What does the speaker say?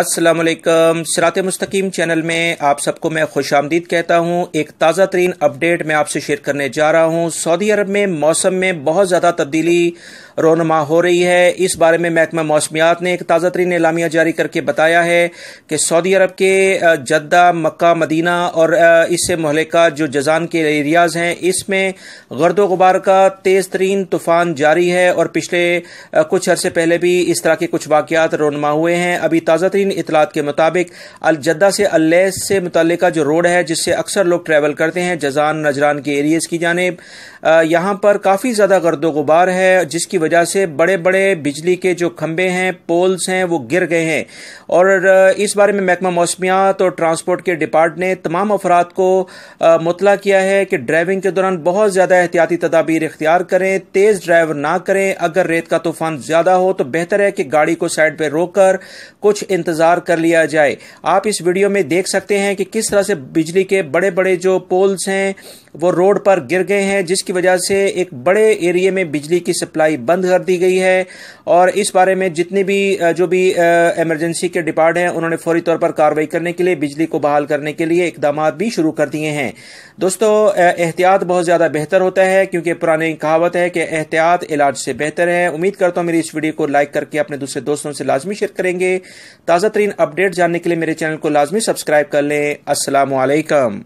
السلام علیکم سرات مستقیم چینل میں آپ سب کو میں خوش آمدید کہتا ہوں ایک تازہ ترین اپڈیٹ میں آپ سے شیئر کرنے جا رہا ہوں سعودی عرب میں موسم میں بہت زیادہ تبدیلی رونما ہو رہی ہے اس بارے میں محکمہ موسمیات نے ایک تازہ ترین اعلامیہ جاری کر کے بتایا ہے کہ سعودی عرب کے جدہ مکہ مدینہ اور اس سے مہلکہ جو جزان کے ایریاز ہیں اس میں غرد و غبار کا تیز ترین طوفان جاری ہے اور پچھلے کچھ عرصے پہلے بھی اس طرح کے کچھ واقعات رونما ہوئے ہیں ابھی تازہ ترین اطلاعات کے مطابق الجدہ سے اللیس سے متعلقہ جو روڈ ہے جس سے اکثر لوگ ٹریول کرتے ہیں جزان نجران کے ایریز کی جانب یہاں پر کافی زیادہ گرد و غبار ہے جس کی وجہ سے بڑے بڑے بجلی کے جو کھمبے ہیں پولز ہیں وہ گر گئے ہیں اور اس بارے میں محکمہ موسمیات اور ٹرانسپورٹ کے ڈپارٹ نے تمام افراد کو مطلع کیا ہے کہ ڈرائیونگ کے دوران بہت زیادہ احتیاطی تدابیر اختیار کریں تیز ڈرائیور نہ کریں اگر ریت کا طوفان زیادہ ہو تو بہتر ہے کہ گاڑی کو سائڈ پہ روک کر کچھ انتظار انتظار کر لیا جائے آپ اس ویڈیو میں دیکھ سکتے ہیں کہ کس طرح سے بجلی کے بڑے بڑے جو پولز ہیں وہ روڈ پر گر گئے ہیں جس کی وجہ سے ایک بڑے ایریے میں بجلی کی سپلائی بند کر دی گئی ہے اور اس بارے میں جتنی بھی جو بھی ایمرجنسی کے ڈپارٹ ہیں انہوں نے فوری طور پر کاروائی کرنے کے لیے بجلی کو بحال کرنے کے لیے اقدامات بھی شروع کر دیے ہیں دوستو احتیاط بہت زیادہ بہتر ہوتا ہے کیونکہ پرانی کہاوت ہے کہ احتیاط علاج سے بہتر ہے امید کرتا ہوں میری اس ویڈیو کو لائک کر کے اپنے دوسرے دوستوں سے لازمی شیئر کریں گے تازہ ترین اپڈیٹ جاننے کے لیے میرے چینل کو لازمی سبسکرائب کر لیں السلام علیکم